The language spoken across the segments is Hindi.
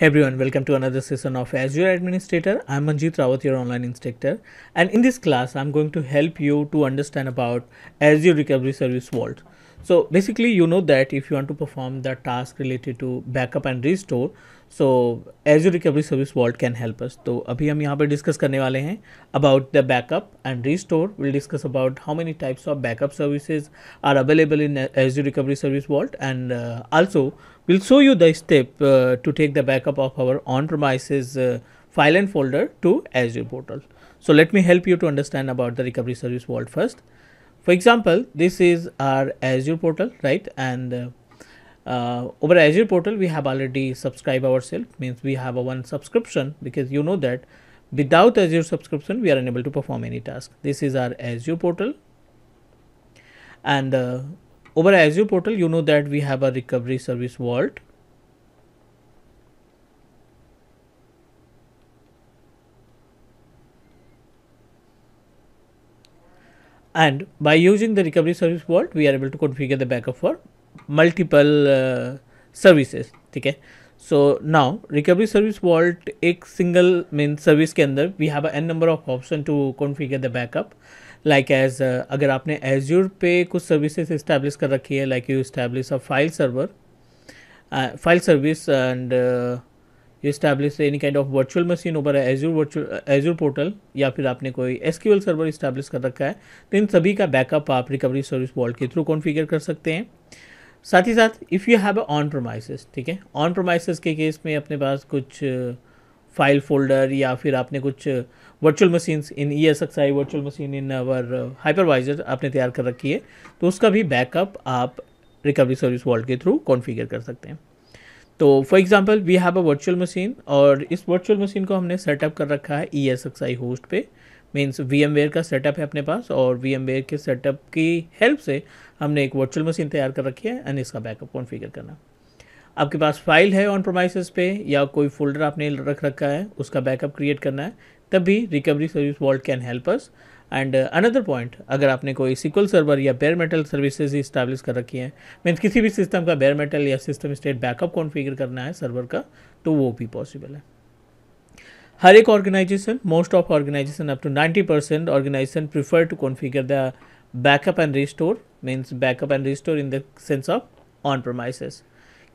Hey everyone, welcome to another session of Azure Administrator. I'm Manjit Rawat, your online instructor. And in this class, I'm going to help you to understand about Azure Recovery Service Vault. So basically, you know that if you want to perform the task related to backup and restore, so Azure recovery service vault can help us तो अभी हम यहाँ पर डिस्कस करने वाले हैं about the backup and restore will discuss about how many types of backup services are available in Azure recovery service vault and also will show you the step to take the backup of our on premises file and folder to Azure portal. So let me help you to understand about the recovery service vault first. For example, this is our Azure portal, right? And uh, uh, over azure portal we have already subscribed ourselves means we have a one subscription because you know that without azure subscription we are unable to perform any task this is our azure portal and uh, over azure portal you know that we have a recovery service vault and by using the recovery service vault we are able to configure the backup for multiple services uh, ठीक है so now recovery service vault एक सिंगल मेन सर्विस के अंदर we have an number of option to configure the backup like as अगर आपने एज्योर पे कुछ सर्विसेज इस्टेब्लिश कर रखी है like you establish a file server file service and you establish any kind of virtual machine over Azure virtual Azure portal या फिर आपने कोई एस सर्वर इस्टेब्लिश कर रखा है तो इन सभी का बैकअप आप रिकवरी सर्विस वॉल्ट के थ्रू कॉन्फ़िगर कर सकते हैं साथ ही साथ if you have on premises ठीक है ऑन प्रोमाइसिस के केस में अपने पास कुछ फाइल uh, फोल्डर या फिर आपने कुछ virtual machines in E S X I virtual machine in our hypervisor आपने तैयार कर रखी है तो उसका भी बैकअप आप रिकवरी सर्विस वॉल्ट के थ्रू कॉन्फ़िगर कर सकते हैं तो for example we have a virtual machine और इस वर्चुअल मशीन को हमने सेटअप कर रखा है E S X I host पर मीन्स वी का सेटअप है अपने पास और वी के सेटअप की हेल्प से हमने एक वर्चुअल मशीन तैयार कर रखी है एंड इसका बैकअप कॉन्फ़िगर करना आपके पास फाइल है ऑन प्रोमाइसिस पे या कोई फोल्डर आपने रख रखा है उसका बैकअप क्रिएट करना है तब भी recovery service vault can help us and another point अगर आपने कोई सिक्वल सर्वर या बेयर मेटल सर्विसेज इस्टेब्लिश कर रखी हैं मीन्स किसी भी सिस्टम का बेयर मेटल या सिस्टम स्टेट बैकअप कॉन्फ़िगर करना है सर्वर का तो वो भी पॉसिबल है हर एक organization most of organization up to ninety percent organization prefer to configure the backup and restore means backup and restore in the sense of on premises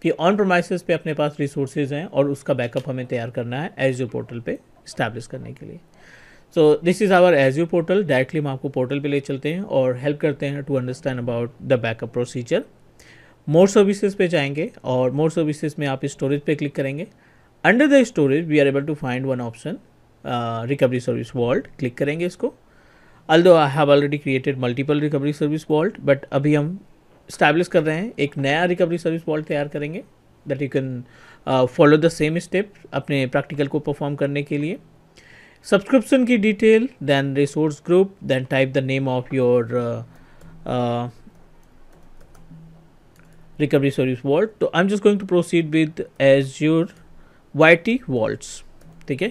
कि ऑन प्रोमाइसिस पे अपने पास रिसोर्सेज हैं और उसका बैकअप हमें तैयार करना है एज यू पोर्टल पे इस्टेब्लिश करने के लिए so this is our Azure portal directly हम आपको पोर्टल पे ले चलते हैं और हेल्प करते हैं to understand about the backup procedure more services पे जाएंगे और मोर सर्विसेज में आप स्टोरेज पे क्लिक करेंगे under the storage we are able to find one option recovery service vault click करेंगे इसको although I have already created multiple recovery service vault but अभी हम स्टैब्लिश कर रहे हैं एक नया रिकवरी सर्विस वॉल्ट तैयार करेंगे that you can follow the same step अपने प्रैक्टिकल को परफॉर्म करने के लिए सब्सक्रिप्शन की detail then resource group then type the name of your recovery service vault तो I am just going to proceed with Azure Y T vaults ठीक है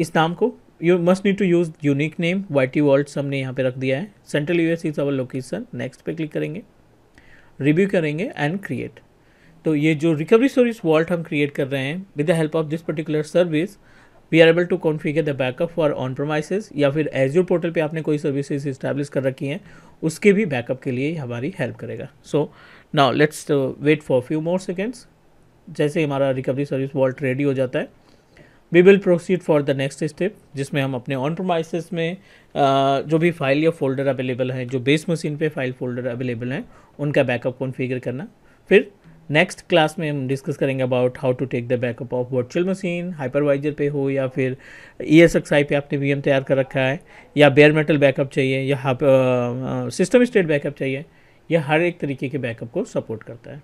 इस नाम को you must need to use unique name Y T vaults हमने यहाँ पे रख दिया है central U S is our location next पे क्लिक करेंगे रिव्यू करेंगे एंड क्रिएट तो ये जो रिकवरी सर्विस वॉल्ट हम क्रिएट कर रहे हैं with the help of this particular service we are able to configure the backup for on premises या फिर एज यू पोर्टल पर आपने कोई सर्विसेज इस्टेब्लिश कर रखी हैं उसके भी बैकअप के लिए हमारी हेल्प करेगा so now let's wait for few more seconds जैसे हमारा रिकवरी सर्विस वॉल्ट रेडी हो जाता है we will proceed for the next step जिसमें हम अपने ऑन प्रोमाइसिस में जो भी फाइल या फोल्डर अवेलेबल हैं जो बेस मशीन पे फाइल फोल्डर अवेलेबल हैं उनका बैकअप कॉन्फ़िगर करना फिर नेक्स्ट क्लास में हम डिस्कस करेंगे about how to take the backup of virtual machine hypervisor पे हो या फिर ई एस एक्स आई पे आपने वी एम तैयार कर रखा है या बेयर मेटल बैकअप चाहिए या सिस्टम स्टेट बैकअप चाहिए यह हर एक तरीके के बैकअप को सपोर्ट करता है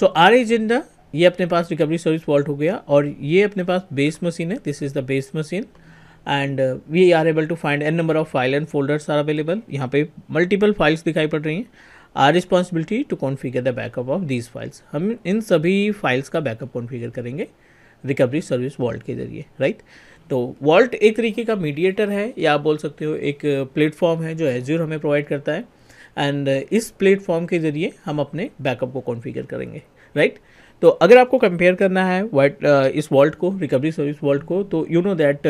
सो आर एजेंडा ये अपने पास रिकवरी सर्विस वॉल्ट हो गया और ये अपने पास बेस मशीन है this is the base machine and we are able to find an number of file and folders are available यहाँ पे मल्टीपल फाइल्स दिखाई पड़ रही हैं our responsibility to configure the backup of these files हम इन सभी फाइल्स का बैकअप कॉन्फ़िगर करेंगे रिकवरी सर्विस वॉल्ट के जरिए राइट तो वॉल्ट एक तरीके का मीडिएटर है या आप बोल सकते हो एक प्लेटफॉर्म uh, है जो एज्यूर हमें प्रोवाइड करता है एंड uh, इस प्लेटफॉर्म के ज़रिए हम अपने बैकअप को कॉन्फ़िगर करेंगे राइट right? तो अगर आपको कंपेयर करना है वाइट uh, इस वॉल्ट को रिकवरी सर्विस वॉल्ट को तो you know that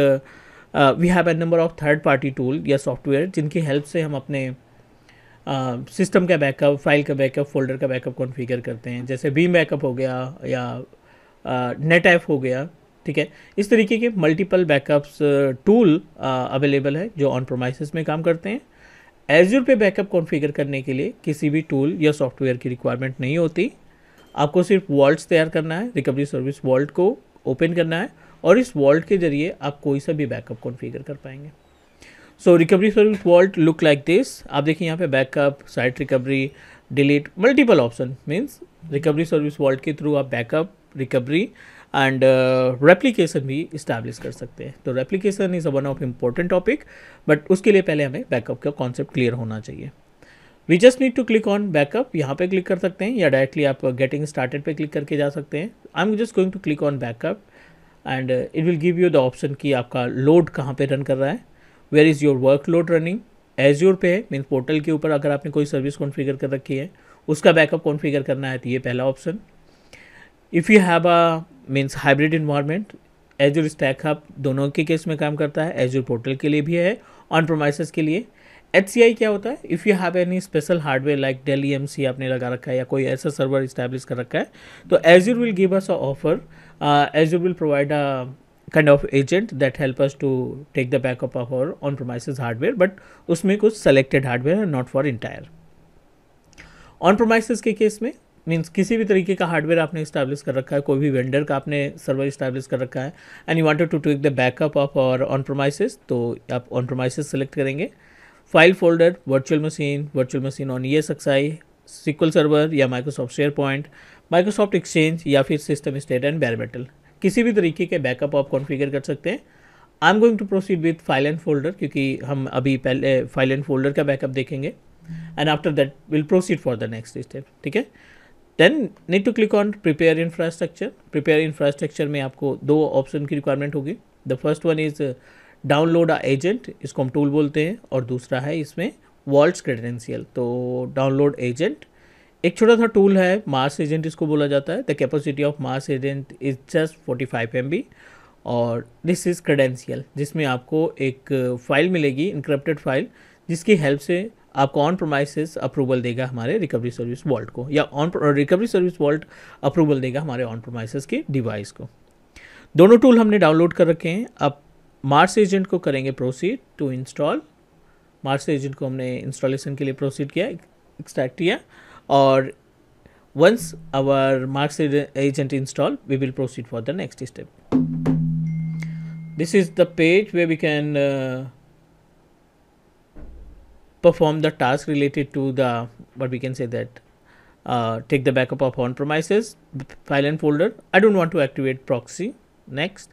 we have a number of third party tool या सॉफ्टवेयर जिनकी हेल्प से हम अपने सिस्टम uh, का बैकअप फाइल का बैकअप फोल्डर का बैकअप कॉन्फ़िगर करते हैं जैसे बीम बैकअप हो गया या नेट uh, ऐप हो गया ठीक है इस तरीके के मल्टीपल बैकअप्स टूल अवेलेबल है जो ऑन प्रोमाइसिस में काम करते हैं एजूर पे बैकअप कॉन्फ़िगर करने के लिए किसी भी टूल या सॉफ्टवेयर की रिक्वायरमेंट नहीं होती आपको सिर्फ वॉल्ट तैयार करना है रिकवरी सर्विस वॉल्ट को ओपन करना है और इस वॉल्ट के जरिए आप कोई सा भी बैकअप कॉन्फ़िगर कर पाएंगे so recovery service vault look like this आप देखिए यहाँ पे backup site recovery delete multiple option means recovery service vault के थ्रू आप backup recovery and replication uh, भी इस्टेब्लिश कर सकते हैं तो replication is one of important topic but उसके लिए पहले हमें बैकअप का कॉन्सेप्ट क्लियर होना चाहिए we just need to click on backup यहाँ पे क्लिक कर सकते हैं या डायरेक्टली आप गेटिंग स्टार्टेड पे क्लिक करके जा सकते हैं I am just going to click on backup and it will give you the option कि आपका लोड कहाँ पे रन कर रहा है where is your work load running as your पे है मीन पोर्टल के ऊपर अगर आपने कोई सर्विस कॉन्फ़िगर कर रखी है उसका बैकअप कॉन्फ़िगर करना है तो ये पहला option if you have a means hybrid environment Azure stackup दोनों के केस में काम करता है एजुर पोर्टल के लिए भी है ऑन प्रोमाइस के लिए एच क्या होता है if you have any special hardware like Dell ई आपने लगा रखा है या कोई ऐसा सर्वर इस्टेब्लिश कर रखा है तो Azure will give us a offer Azure will provide a kind of agent that help us to take the backup of our on premise hardware but उसमें कुछ सेलेक्टेड हार्डवेयर है not for entire on premise के केस में मीन्स किसी भी तरीके का हार्डवेयर आपने इस्टेब्लिश कर रखा है कोई भी वेंडर का आपने सर्वर इस्टेब्लिश कर रखा है and you wanted to take the backup of और ऑन प्रोमाइसिस तो आप ऑन प्रोमाइसिस सेलेक्ट करेंगे file folder virtual machine virtual machine on ESXi SQL server या Microsoft SharePoint Microsoft Exchange या फिर सिस्टम स्टेट एंड बैर किसी भी तरीके के बैकअप आप कॉन्फ़िगर कर सकते हैं I am going to proceed with file and folder क्योंकि हम अभी पहले फाइल एंड फोल्डर का बैकअप देखेंगे and after that will proceed for the next step ठीक है then need to click on prepare infrastructure prepare infrastructure में आपको दो ऑप्शन की रिक्वायरमेंट होगी the first one is download a agent इसको हम टूल बोलते हैं और दूसरा है इसमें वॉल्ट क्रेडेंशियल तो डाउनलोड एजेंट एक छोटा सा टूल है मास एजेंट इसको बोला जाता है the capacity of MARS agent is just forty five M B और दिस इज़ क्रेडेंशियल जिसमें आपको एक फ़ाइल uh, मिलेगी इनक्रप्टेड फाइल जिसकी हेल्प से आपको ऑन प्रोमाइसिस अप्रूवल देगा हमारे रिकवरी सर्विस वॉल्ट को या on recovery service vault approval देगा हमारे ऑन प्रोमाइसिस के डिवाइस को दोनों टूल हमने डाउनलोड कर रखे हैं अब मार्स एजेंट को करेंगे proceed to install MARS agent को हमने इंस्टॉलेशन के लिए प्रोसीड किया एक्सट्रैक्ट किया और once our MARS agent install we will proceed for the next step this is the page way we can perform the task related to the what we can say that uh, take the backup of on premises file and folder. I don't want to activate proxy. Next.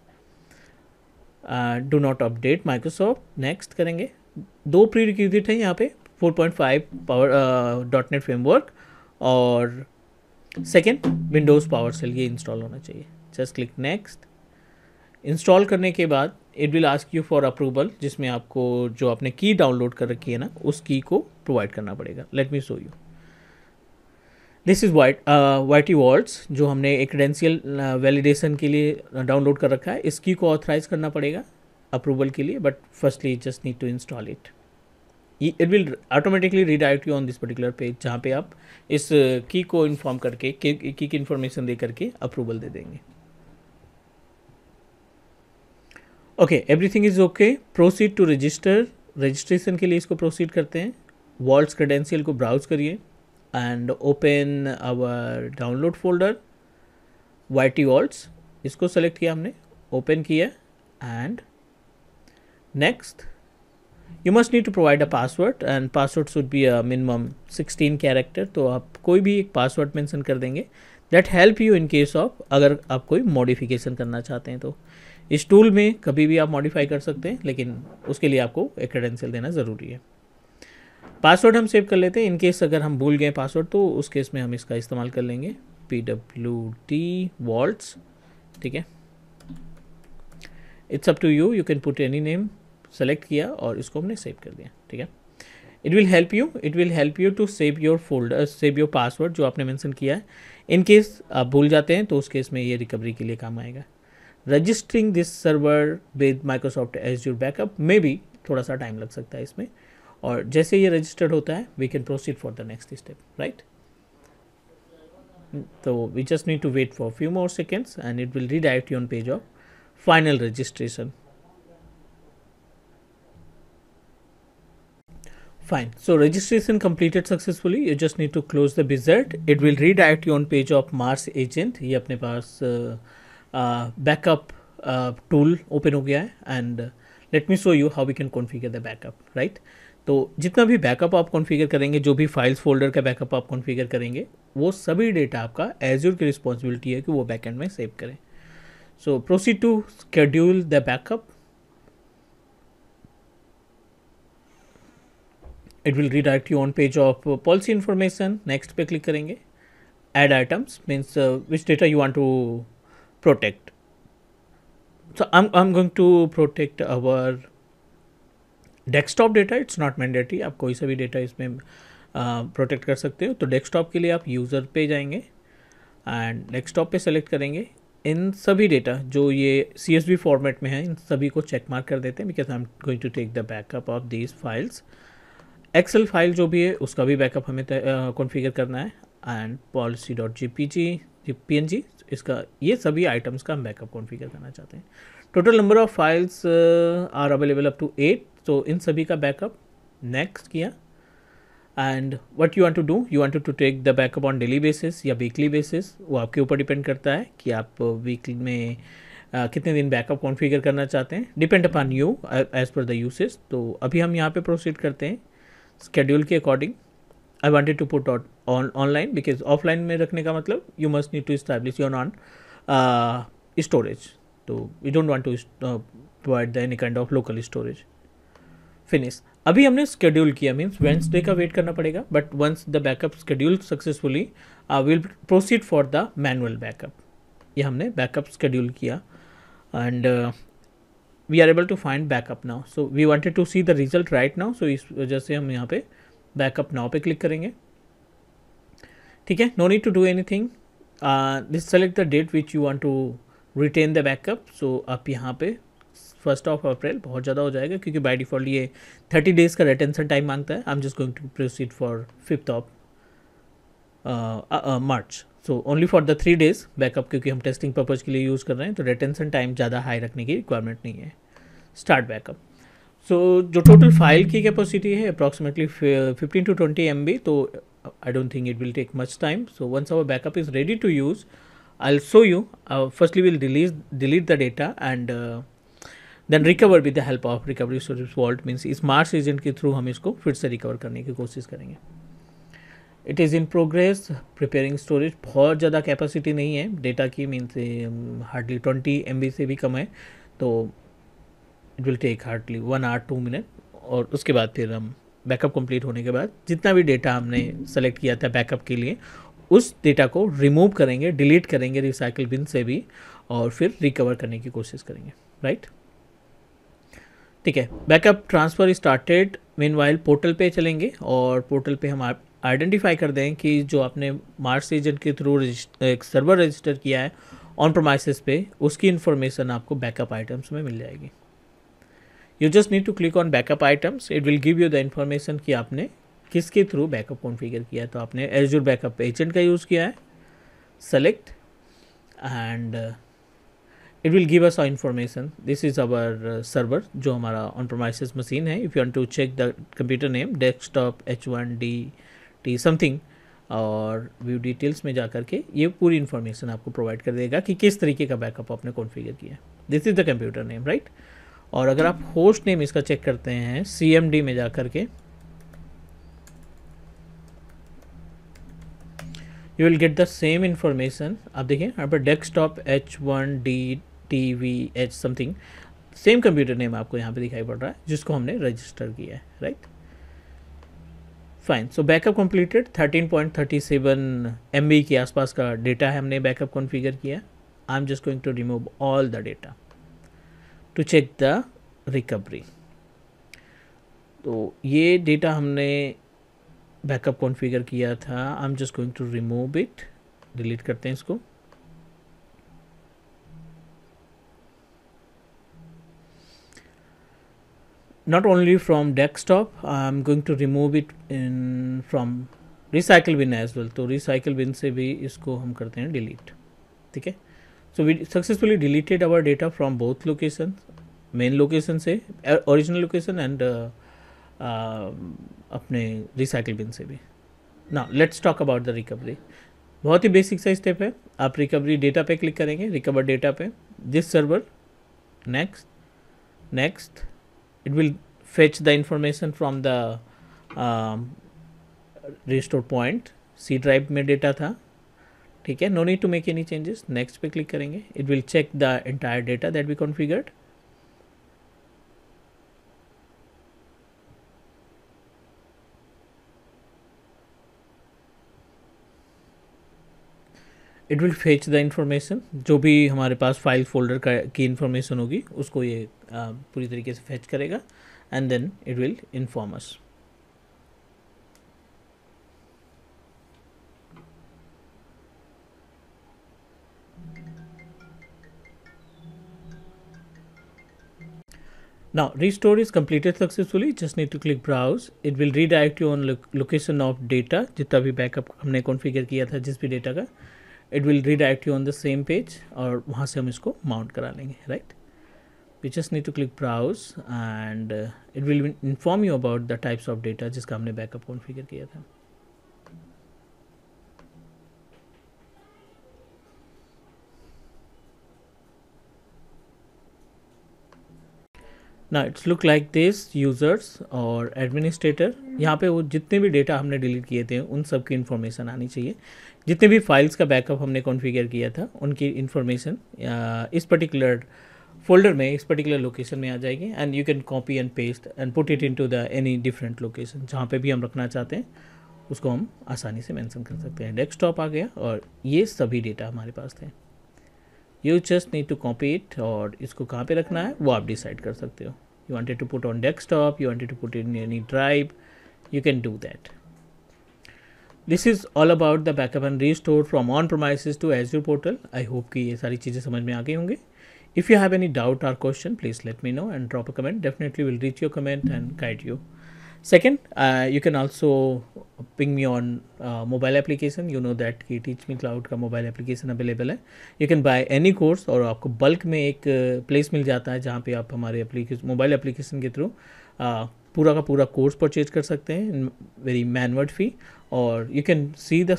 Uh, do not update Microsoft. Next करेंगे दो prerequisite रिक्विजिट है यहाँ पे 4.5 power uh, .NET framework और second Windows PowerShell सेल ये इंस्टॉल होना चाहिए जस्ट क्लिक नेक्स्ट इंस्टॉल करने के बाद it will ask you for approval जिसमें आपको जो आपने की डाउनलोड कर रखी है ना उस की को प्रोवाइड करना पड़ेगा let me show you this is wait YT vaults जो हमने एक क्रेडेंशियल वैलिडेशन uh, के लिए डाउनलोड uh, कर रखा है इस की को ऑथराइज करना पड़ेगा अप्रूवल के लिए but firstly just need to install it it will automatically redirect you on this particular page जहाँ पे आप इस uh, की को इन्फॉर्म करके की की इन्फॉर्मेशन दे करके अप्रूवल दे देंगे okay everything is okay proceed to register registration के लिए इसको प्रोसीड करते हैं वॉल्ट क्रेडेंशियल को ब्राउज करिए and open our download folder Y T vaults इसको सेलेक्ट किया हमने ओपन किया and next you must need to provide a password and password should be a minimum sixteen character तो आप कोई भी एक पासवर्ड मैंसन कर देंगे that help you in case of अगर आप कोई मॉडिफिकेशन करना चाहते हैं तो इस टूल में कभी भी आप मॉडिफाई कर सकते हैं लेकिन उसके लिए आपको एक क्रेडेंशियल देना ज़रूरी है पासवर्ड हम सेव कर लेते हैं इनकेस अगर हम भूल गए पासवर्ड तो उस केस में हम इसका इस्तेमाल कर लेंगे पी डब्ल्यू टी वॉल्ट्स ठीक है it's up to you you can put any name select किया और इसको हमने सेव कर दिया ठीक है it will help you it will help you to save your folder save your password जो आपने मैंसन किया है इन केस आप भूल जाते हैं तो उस केस में ये रिकवरी के लिए काम आएगा registering this server with Microsoft Azure backup may be थोड़ा सा टाइम लग सकता है इसमें और जैसे ये रजिस्टर्ड होता है we can proceed for the next step right तो we just need to wait for few more seconds and it will redirect you on page of final registration fine so registration completed successfully you just need to close the wizard it will redirect you on page of mars agent ye apne paas uh, backup tool open हो गया है and let me show you how we can configure the backup right तो जितना भी बैकअप आप कॉन्फ़िगर करेंगे जो भी फाइल्स फोल्डर का बैकअप आप कॉन्फ़िगर करेंगे वो सभी डेटा आपका यूर की रिस्पॉन्सिबिलिटी है कि वो बैकएंड में सेव करें so proceed to schedule the backup it will redirect you on page of policy information next पे क्लिक करेंगे add items means which data you want to protect so I'm, I'm going to protect our desktop data it's not mandatory आप कोई सा भी डेटा इसमें प्रोटेक्ट कर सकते हो तो डेस्कटॉप के लिए आप यूज़र पे जाएंगे एंड डेस्कटॉप पे सेलेक्ट करेंगे इन सभी डेटा जो ये सी एस बी फॉर्मेट में है इन सभी को चेक मार्क कर देते हैं because I am going to take the backup of these files excel file जो भी है उसका भी बैकअप हमें कॉन्फ़िगर करना है and policy dot G P G ये पी इसका ये सभी आइटम्स का हम बैकअप कॉन्फ़िगर करना चाहते हैं total number of files are available up to eight तो इन सभी का बैकअप नेक्स्ट किया and what you want to do you want to take the backup on daily basis या वीकली बेसिस वो आपके ऊपर डिपेंड करता है कि आप वीक में Uh, कितने दिन बैकअप कॉन्फ़िगर करना चाहते हैं depend upon you as per the usage तो अभी हम यहाँ पे प्रोसीड करते हैं स्केड्यूल के according I wanted to put out online because offline में रखने का मतलब you must need to establish your on storage तो we don't want to provide the any kind of local storage finish अभी हमने स्केड्यूल किया मीन्स वेंसडे का वेट करना पड़ेगा but once the backup schedule successfully will proceed for the manual backup ये हमने बैकअप स्केड्यूल किया and we are able to find backup now so we wanted to see the result right now so इस वजह से हम यहाँ पे uh, बैकअप नाव पे क्लिक करेंगे ठीक है no need to do anything this select the date which you want to retain the backup so आप यहाँ पे फर्स्ट ऑफ अप्रैल बहुत ज़्यादा हो जाएगा क्योंकि बाई डिफॉल्ट ये थर्टी डेज़ का रिटेंशन टाइम मांगता है I am just going to proceed for fifth of March so only for the three days backup क्योंकि हम टेस्टिंग पर्पज़ के लिए यूज़ कर रहे हैं तो रिटेंशन टाइम ज़्यादा हाई रखने की रिक्वायरमेंट नहीं है स्टार्ट बैकअप सो जो टोटल फाइल की कैपेसिटी है approximately fifteen to twenty M B तो I don't think it will take much time so once our backup is ready to use I'll so you firstly, we'll delete delete the data and uh, then recover with the help of recovery service इस मार्स एजेंट के थ्रू हम इसको फिर से रिकवर करने की कोशिश करेंगे it is in progress preparing storage बहुत ज़्यादा कैपेसिटी नहीं है डेटा की means hardly twenty M B से भी कम है तो it will take hardly one or two minute और उसके बाद फिर हम बैकअप कंप्लीट होने के बाद जितना भी डेटा हमने सेलेक्ट किया था बैकअप के लिए उस डेटा को रिमूव करेंगे डिलीट करेंगे रिसाइकिल बिन से भी और फिर रिकवर करने की कोशिश करेंगे राइट ठीक है backup transfer started meanwhile portal पे चलेंगे और पोर्टल पे हम आइडेंटिफाई कर दें कि जो आपने मार्स एजेंट के थ्रू एक सर्वर रजिस्टर किया है ऑन प्रोमाइसिस पे उसकी इन्फॉर्मेशन आपको बैकअप आइटम्स में मिल जाएगी you just need to click on backup items it will give you the information कि आपने किसके थ्रू बैकअप कॉन्फ़िगर किया है तो आपने एजूर बैकअप एजेंट का यूज़ किया है select and it will give us our information this is our server जो हमारा ऑन प्रोमाइसिस मशीन है if you want to check the computer name desktop H one D T something और व्यू डिटेल्स में जा करके ये पूरी इन्फॉर्मेशन आपको प्रोवाइड कर देगा कि किस तरीके का बैकअप आपने कॉन्फ़िगर किया है this is the computer name right और अगर आप होस्ट नेम इसका चेक करते हैं सी में जा कर के you will get the same information आप देखिए यहाँ पर desktop H one D T V H something same computer name आपको यहाँ पे दिखाई पड़ रहा है जिसको हमने रजिस्टर किया है right fine so backup completed 13.37 point के आसपास का डेटा है हमने बैकअप कॉन्फ़िगर किया I am just going to remove all the data to check the recovery तो ये डेटा हमने बैकअप कॉन्फ़िगर किया था I am just going to remove it delete करते हैं इसको not only from desktop I'm going to remove it in from recycle bin as well तो recycle bin से भी इसको हम करते हैं delete ठीक है So we successfully deleted our data from both locations, main location se original location and uh, uh, अपने recycle bin se bhi Now let's talk about the recovery. बहुत ही बेसिक सा स्टेप है आप रिकवरी डेटा पे क्लिक करेंगे रिकवर डेटा पे this server next next it will fetch the information from the restore point C drive में डेटा था ठीक है no need to make any changes next पे क्लिक करेंगे it will check the entire data that be configured it will fetch the information जो भी हमारे पास फाइल फोल्डर का की इन्फॉर्मेशन होगी उसको ये पूरी तरीके से फेच करेगा and then it will inform us Now restore is completed successfully. Just need to click browse. It will redirect you on lo location of data. जितना भी बैकअप हमने कॉन्फ़िगर किया था जिस भी डेटा का it will redirect you on the same page और वहाँ से हम इसको माउंट करा लेंगे right we just need to click browse and it will inform you about the types of data जिसका हमने बैकअप कॉन्फ़िगर किया था ना it's look like this users और एडमिनिस्ट्रेटर hmm. यहाँ पे वो जितने भी डेटा हमने डिलीट किए थे उन सब की इन्फॉर्मेशन आनी चाहिए जितने भी फाइल्स का बैकअप हमने कॉन्फ़िगर किया था उनकी इन्फॉर्मेशन इस पर्टिकुलर फोल्डर में इस पर्टिकुलर लोकेशन में आ जाएगी and you can copy and paste and put it in to the any different location जहाँ पे भी हम रखना चाहते हैं उसको हम आसानी से मैंसन कर सकते हैं डेस्कटॉप आ गया और ये सभी डेटा हमारे पास थे you just need to copy it और इसको कहाँ पे रखना है वो आप डिसाइड कर सकते हो you wanted to put on desktop you wanted to put in any drive you can do that this is all about the backup and restore from on premises to Azure portal I hope कि ये सारी चीज़ें समझ में आ गई होंगी if you have any doubt or question please let me know and drop a comment definitely will reach your comment and guide you Second, uh, you can also ping me on uh, mobile application. You know that ki Teach Me Cloud ka mobile application available hai You can buy any course और aapko bulk mein ek place mil jata hai jahan pe aap hamare application mobile application ke through uh, पूरा का पूरा कोर्स परचेज कर सकते हैं वेरी मैनवर्ड फी और you can see the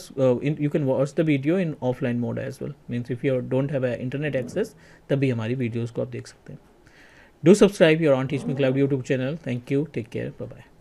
you can watch the video in offline mode as well means if you don't have internet access तब भी हमारी वीडियोज़ को आप देख सकते हैं do subscribe your own teach me club YouTube channel thank you take care bye